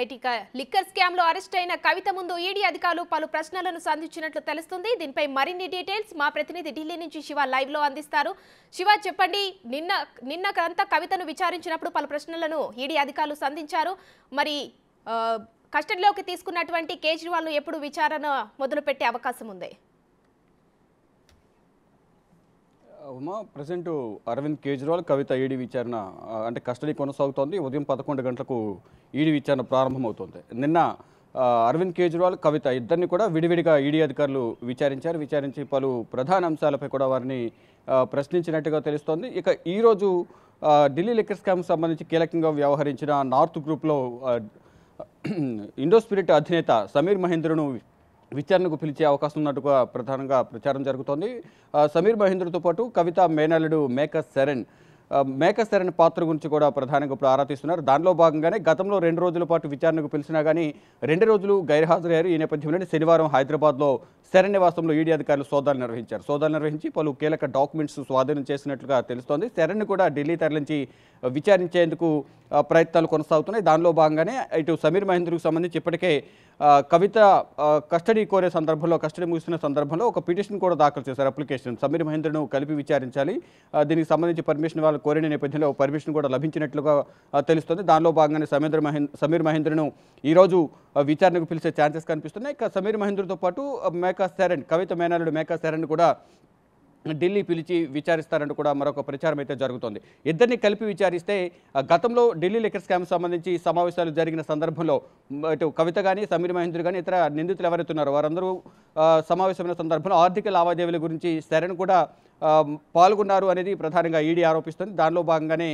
రైటిక liquor scam లో arrest అయిన కవిత ముందు ఈడీ అధికారులు పలు ప్రశ్నలను సంధించినట్లు తెలుస్తుంది దీనిపై మరిన్ని డీటెయిల్స్ మా ప్రతినిధి ఢిల్లీ నుంచి శివ లైవ్ లో అందిస్తారు శివ చెప్పండి నిన్న నిన్న అంతా కవితను విచారించినప్పుడు పలు ప్రశ్నలను ఈడీ అధికారులు సంధించారు మరి కస్టడీలోకి తీసుకున్నటువంటి కేజ్రీవాల్ ఎప్పుడు విచారణ మొదలుపెట్టే అవకాశం ఉంది ఉమా ప్రజెంట్ అరవింద్ కేజ్రీవాల్ కవిత ఈడీ విచారణ అంటే కస్టడీ కొనసాగుతోంది ఉదయం పదకొండు గంటలకు ఈడీ విచారణ ప్రారంభమవుతోంది నిన్న అరవింద్ కేజ్రీవాల్ కవిత ఇద్దరిని కూడా విడివిడిగా ఈడీ అధికారులు విచారించారు విచారించి పలు ప్రధాన అంశాలపై కూడా వారిని ప్రశ్నించినట్టుగా తెలుస్తోంది ఇక ఈరోజు ఢిల్లీ లిక్కర్ స్కామ్కి సంబంధించి కీలకంగా వ్యవహరించిన నార్త్ గ్రూప్లో ఇండోస్పిరిట్ అధినేత సమీర్ మహేంద్రను విచారణకు పిలిచే అవకాశం ఉన్నట్టుగా ప్రధానంగా ప్రచారం జరుగుతోంది సమీర్ మహేంద్రతో పాటు కవిత మేనలుడు మేక శరణ్ మేక శరణ్ పాత్ర గురించి కూడా ప్రధానంగా ఇప్పుడు ఆరాధిస్తున్నారు దానిలో భాగంగానే గతంలో రెండు రోజుల పాటు విచారణకు పిలిచినా కానీ రెండు రోజులు గైర్హాజరయ్యారు ఈ నేపథ్యంలోనే శనివారం హైదరాబాద్లో శరణ్యవాసంలో ఈడీ అధికారులు సోదాలు నిర్వహించారు సోదాలు నిర్వహించి పలు కీలక డాక్యుమెంట్స్ స్వాధీనం చేసినట్లుగా తెలుస్తోంది శరణ్ని కూడా ఢిల్లీ తరలించి విచారించేందుకు ప్రయత్నాలు కొనసాగుతున్నాయి దానిలో భాగంగానే ఇటు సమీర్ మహేంద్రకు సంబంధించి ఇప్పటికే కవిత కస్టడీ కోరే సందర్భంలో కస్టడీ ముగిసిన సందర్భంలో ఒక పిటిషన్ కూడా దాఖలు చేశారు అప్లికేషన్ సమీర్ మహేంద్రను కలిపి విచారించాలి దీనికి సంబంధించి పర్మిషన్ వాళ్ళు కోరిన నేపథ్యంలో పర్మిషన్ కూడా లభించినట్లుగా తెలుస్తుంది దానిలో భాగంగానే సమీర్ మహేంద్ర సమీర్ మహేంద్రను ఈరోజు విచారణకు పిలిచే ఛాన్సెస్ కనిపిస్తున్నాయి ఇక సమీర్ మహేంద్రతో పాటు మేక మేకా శరణ్ కవిత మేనల్లుడు మేకా శరణ్ కూడా ఢిల్లీ పిలిచి విచారిస్తారంటూ కూడా మరొక ప్రచారం అయితే జరుగుతోంది ఇద్దరిని కలిపి విచారిస్తే గతంలో ఢిల్లీ లిక్కర్ స్కామ్ సంబంధించి సమావేశాలు జరిగిన సందర్భంలో ఇటు కవిత కానీ సమీర్ మహేంద్ర కానీ ఇతర నిందితులు ఎవరైతున్నారో వారందరూ సమావేశమైన సందర్భంలో ఆర్థిక లావాదేవీల గురించి శరణ్ కూడా పాల్గొన్నారు అనేది ప్రధానంగా ఈడీ ఆరోపిస్తుంది దానిలో భాగంగానే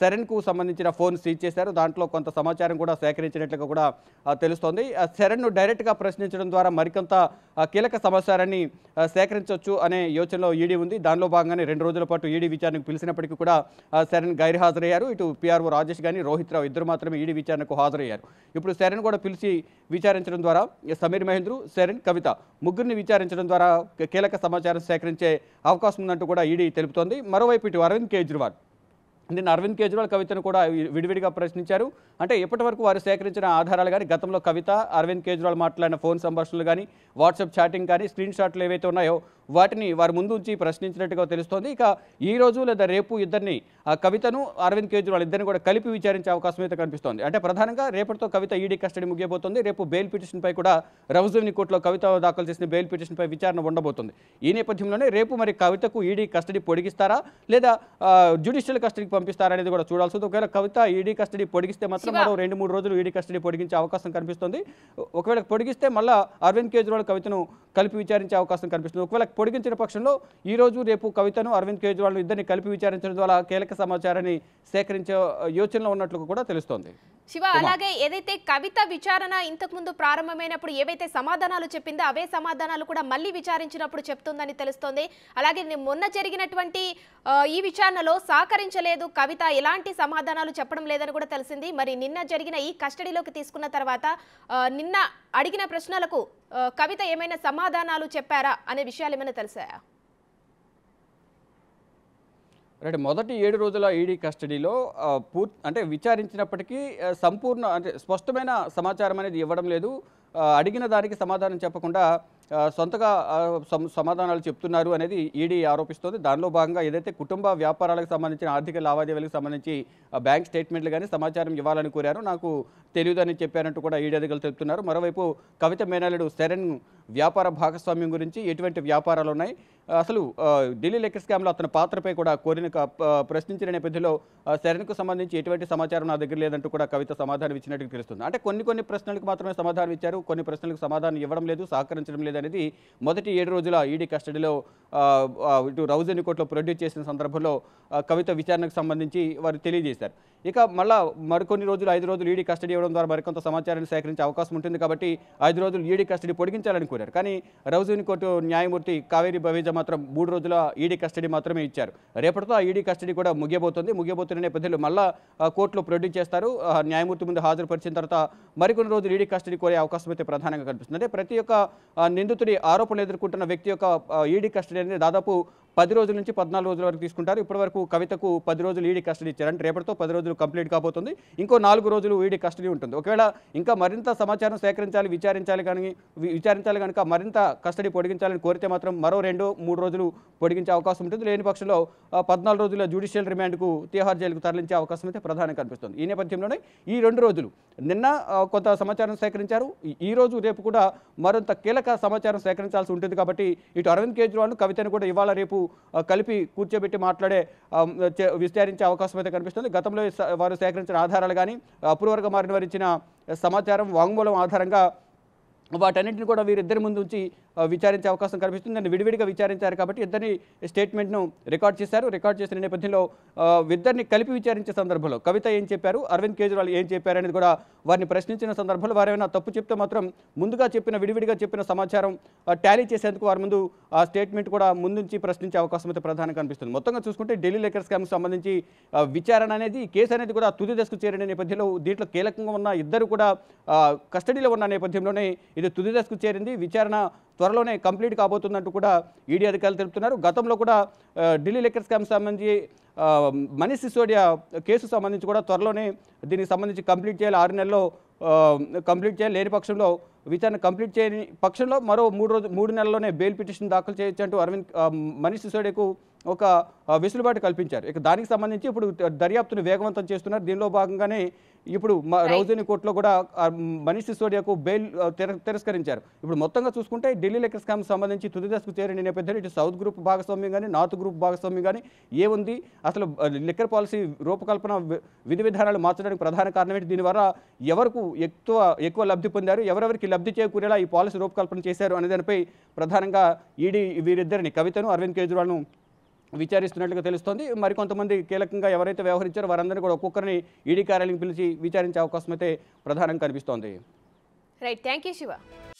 శరణ్కు సంబంధించిన ఫోన్ సీజ్ చేశారు దాంట్లో కొంత సమాచారం కూడా సేకరించినట్లుగా కూడా తెలుస్తోంది శరణ్ను డైరెక్ట్గా ప్రశ్నించడం ద్వారా మరికొంత కీలక సమాచారాన్ని సేకరించవచ్చు అనే యోచనలో ఈడీ ఉంది దానిలో భాగంగానే రెండు రోజుల పాటు ఈడీ విచారణకు పిలిచినప్పటికీ కూడా శరణ్ గైర్హాజరయ్యారు ఇటు పిఆర్ఓ రాజేష్ కానీ రోహిత్ రావు ఇద్దరు మాత్రమే ఈడీ విచారణకు హాజరయ్యారు ఇప్పుడు శరణ్ కూడా పిలిచి విచారించడం ద్వారా సమీర్ మహేంద్రు శరణ్ కవిత ముగ్గురిని విచారించడం ద్వారా కీలక సమాచారం సేకరించే అవకాశం ఉందంటూ కూడా ఈడీ తెలుపుతోంది మరోవైపు ఇటు అరవింద్ కేజ్రీవాల్ నిన్న అరవింద్ కేజ్రీవాల్ కవితను కూడా విడివిడిగా ప్రశ్నించారు అంటే ఇప్పటి వరకు వారు సేకరించిన ఆధారాలు కానీ గతంలో కవిత అరవింద్ కేజ్రీవాల్ మాట్లాడిన ఫోన్ సంభాషణలు కానీ వాట్సాప్ చాటింగ్ కానీ స్క్రీన్ షాట్లు ఏవైతే ఉన్నాయో వాటిని వారి ముందు ఉంచి ప్రశ్నించినట్టుగా తెలుస్తోంది ఇక ఈ రోజు లేదా రేపు ఇద్దరిని కవితను అరవింద్ కేజ్రీవాల్ ఇద్దరిని కూడా కలిపి విచారించే అవకాశం అయితే కనిపిస్తోంది అంటే ప్రధానంగా రేపటితో కవిత ఈడీ కస్టడీ ముగియబోతోంది రేపు బెయిల్ పిటిషన్పై కూడా రౌజీవ్ని కోర్టులో కవిత దాఖలు చేసిన బెయిల్ పిటిషన్పై విచారణ ఉండబోతుంది ఈ నేపథ్యంలోనే రేపు మరి కవితకు ఈడీ కస్టడీ పొడిగిస్తారా లేదా జ్యుడిషియల్ కస్టడీకి పంపిస్తారా అనేది కూడా చూడాల్సి ఒకవేళ కవిత ఈడీ కస్టడీ పొడిగిస్తే మాత్రం మరో రెండు మూడు రోజులు ఈడీ కస్టడీ పొడిగించే అవకాశం కనిపిస్తుంది ఒకవేళ పొడిగిస్తే మళ్ళీ అరవింద్ కేజ్రీవాల్ కవితను కలిపి విచారించే అవకాశం కనిపిస్తుంది ఒకవేళ పొడిగించిన పక్షంలో ఈ రోజు రేపు కవితను అరవింద్ కేజ్రీవాల్ ఇద్దరిని కలిపి విచారించడం ద్వారా కీలక సమాచారాన్ని సేకరించే యోచనలో ఉన్నట్లు కూడా తెలుస్తోంది శివ అలాగే ఏదైతే కవిత విచారణ ఇంతకు ముందు ప్రారంభమైనప్పుడు ఏవైతే సమాధానాలు చెప్పిందో అవే సమాధానాలు కూడా మళ్ళీ విచారించినప్పుడు చెప్తుందని తెలుస్తోంది అలాగే మొన్న జరిగినటువంటి ఈ విచారణలో సహకరించలేదు కవిత ఎలాంటి సమాధానాలు చెప్పడం లేదని కూడా తెలిసింది మరి నిన్న జరిగిన ఈ కస్టడీలోకి తీసుకున్న తర్వాత నిన్న అడిగిన ప్రశ్నలకు కవిత ఏమైనా సమాధానాలు చెప్పారా అనే విషయాలు ఏమైనా తెలిసాయా అంటే మొదటి ఏడు రోజుల ఈడీ కస్టడీలో పూర్తి అంటే విచారించినప్పటికీ సంపూర్ణ అంటే స్పష్టమైన సమాచారం అనేది ఇవ్వడం లేదు అడిగిన దానికి సమాధానం చెప్పకుండా సొంతగా సమాధానాలు చెప్తున్నారు అనేది ఈడీ ఆరోపిస్తోంది దానిలో భాగంగా ఏదైతే కుటుంబ వ్యాపారాలకు సంబంధించిన ఆర్థిక లావాదేవీలకు సంబంధించి బ్యాంక్ స్టేట్మెంట్లు కానీ సమాచారం ఇవ్వాలని కోరారు నాకు తెలియదని చెప్పారంటూ కూడా ఈడీ అధికారులు చెప్తున్నారు మరోవైపు కవిత మేనలుడు శరణ్ వ్యాపార భాగస్వామ్యం గురించి ఎటువంటి వ్యాపారాలు ఉన్నాయి అసలు ఢిల్లీ లెక్క స్కామ్లో అతని పాత్రపై కూడా కోరిన ప్రశ్నించిన నేపథ్యంలో శరణ్కు సంబంధించి ఎటువంటి సమాచారం నా దగ్గర లేదంటూ కూడా కవిత సమాధానం ఇచ్చినట్టు తెలుస్తుంది అంటే కొన్ని కొన్ని ప్రశ్నలకు మాత్రమే సమాధానం ఇచ్చారు కొన్ని ప్రశ్నలకు సమాధానం ఇవ్వడం లేదు సహకరించడం లేదు అనేది మొదటి ఏడు రోజుల ఈడీ కస్టడీలో ఇటు రౌజని కోర్టులో ప్రొడ్యూస్ చేసిన సందర్భంలో కవిత విచారణకు సంబంధించి వారు తెలియజేశారు ఇక మళ్ళా మరికొన్ని రోజులు ఐదు రోజులు ఈడీ కస్టడీ ఇవ్వడం ద్వారా మరికొంత సమాచారాన్ని సేకరించే అవకాశం ఉంటుంది కాబట్టి ఐదు రోజులు ఈడీ కస్టడీ పొడిగించాలని కోరారు కానీ రౌజని కోర్టు న్యాయమూర్తి కావేరీ బవేజమా మాత్రం మూడు రోజుల ఈడీ కస్టడీ మాత్రమే ఇచ్చారు రేపటితో ఆ ఈడీ కస్టడీ కూడా ముగియబోతుంది ముగియబోతున్న నేపథ్యంలో మళ్ళా కోర్టులో ప్రొడ్యూస్ చేస్తారు న్యాయమూర్తి ముందు హాజరుపరిచిన తర్వాత మరికొన్ని రోజులు ఈడీ కస్టడీ కోరే అవకాశం అయితే ప్రధానంగా కనిపిస్తుంది అంటే ప్రతి ఒక్క నిందితుడి ఆరోపణలు ఎదుర్కొంటున్న వ్యక్తి యొక్క ఈడీ కస్టడీ అనేది దాదాపు పది రోజుల నుంచి పద్నాలుగు రోజుల వరకు తీసుకుంటారు ఇప్పటివరకు కవితకు పది రోజులు ఈడీ కస్టడీ ఇచ్చారు అంటే రేపటితో పది రోజులు కంప్లీట్ కాబోతుంది ఇంకో నాలుగు రోజులు ఈడీ కస్టడీ ఉంటుంది ఒకవేళ ఇంకా మరింత సమాచారం సేకరించాలి విచారించాలి కానీ విచారించాలి కనుక మరింత కస్టడీ పొడిగించాలని కోరితే మాత్రం మరో రెండు మూడు రోజులు పొడిగించే అవకాశం ఉంటుంది లేని పక్షంలో పద్నాలుగు రోజుల జ్యుడిషియల్ రిమాండ్కు తీహార్ జైలుకు తరలించే అవకాశం అయితే ప్రధానంగా కనిపిస్తుంది ఈ నేపథ్యంలోనే ఈ రెండు రోజులు నిన్న కొంత సమాచారం సేకరించారు ఈ రోజు రేపు కూడా మరింత కీలక సమాచారం సేకరించాల్సి ఉంటుంది కాబట్టి ఇటు అరవింద్ కేజ్రీవాల్ కవితను కూడా ఇవాళ రేపు కలిపి కూర్చోబెట్టి మాట్లాడే విస్తరించే అవకాశం అయితే కనిపిస్తుంది గతంలో వారు సేకరించిన ఆధారాలు కానీ అప్రూవర్గా మారిన వారు ఇచ్చిన సమాచారం వాంగ్మూలం ఆధారంగా వాటన్నింటిని కూడా వీరిద్దరి ముందు ఉంచి విచారించే అవకాశం కనిపిస్తుంది దాన్ని విడివిడిగా విచారించారు కాబట్టి ఇద్దరిని స్టేట్మెంట్ను రికార్డ్ చేశారు రికార్డ్ చేసిన నేపథ్యంలో ఇద్దరిని కలిపి విచారించే సందర్భంలో కవిత ఏం చెప్పారు అరవింద్ కేజ్రీవాల్ ఏం చెప్పారు అనేది కూడా వారిని ప్రశ్నించిన సందర్భంలో వారేమైనా తప్పు చెప్తే మాత్రం ముందుగా చెప్పిన విడివిడిగా చెప్పిన సమాచారం ట్యాలీ చేసేందుకు వారి ముందు ఆ స్టేట్మెంట్ కూడా ముందుంచి ప్రశ్నించే అవకాశం అయితే ప్రధానంగా కనిపిస్తుంది మొత్తంగా చూసుకుంటే ఢిల్లీ లెక్కర్ స్కామ్కి సంబంధించి విచారణ అనేది కేసు అనేది కూడా తుది దశకు చేరిన నేపథ్యంలో దీంట్లో కీలకంగా ఉన్న ఇద్దరు కూడా కస్టడీలో ఉన్న నేపథ్యంలోనే ఇది తుది దశకు చేరింది విచారణ త్వరలోనే కంప్లీట్ కాబోతుందంటూ కూడా ఈడీ అధికారులు తెలుపుతున్నారు గతంలో కూడా ఢిల్లీ లెక్కర్ స్కామ్ సంబంధించి మనీష్ సిసోడియా కేసు సంబంధించి కూడా త్వరలోనే దీనికి సంబంధించి కంప్లీట్ చేయాలి ఆరు నెలల్లో కంప్లీట్ చేయాలి లేని పక్షంలో విచారణ కంప్లీట్ చేయని పక్షంలో మరో మూడు రోజు మూడు నెలల్లోనే బెయిల్ పిటిషన్ దాఖలు చేయొచ్చు అంటూ అరవింద్ మనీష్ సిసోడియాకు ఒక వెసులుబాటు కల్పించారు ఇక దానికి సంబంధించి ఇప్పుడు దర్యాప్తును వేగవంతం చేస్తున్నారు దీనిలో భాగంగానే ఇప్పుడు రౌజని కోర్టులో కూడా మనీష్ సిసోడియాకు బెయిల్ తిరస్కరించారు ఇప్పుడు మొత్తంగా చూసుకుంటే ఢిల్లీ లెక్క స్కామ్ సంబంధించి తుది దశకు చేరిన నేపథ్యంలో ఇటు సౌత్ గ్రూప్ భాగస్వామ్యం కానీ నార్త్ గ్రూప్ భాగస్వామ్యం కానీ ఏముంది అసలు లిక్కర్ పాలసీ రూపకల్పన విధి విధానాలు మార్చడానికి ప్రధాన కారణం ఏంటి దీనివల్ల ఎవరికి ఎక్కువ ఎక్కువ లబ్ధి పొందారు ఎవరెవరికి లబ్ధి చేకూరేలా ఈ పాలసీ రూపకల్పన చేశారు అనే దానిపై ప్రధానంగా ఈడీ వీరిద్దరిని కవితను అరవింద్ కేజ్రీవాల్ను విచారిస్తున్నట్లుగా తెలుస్తోంది మరికొంతమంది కీలకంగా ఎవరైతే వ్యవహరించారో వారందరినీ కూడా ఒక్కొక్కరిని ఈడీ కార్యాలయం పిలిచి విచారించే అవకాశం అయితే ప్రధానంగా కనిపిస్తోంది రైట్ థ్యాంక్ యూ శివ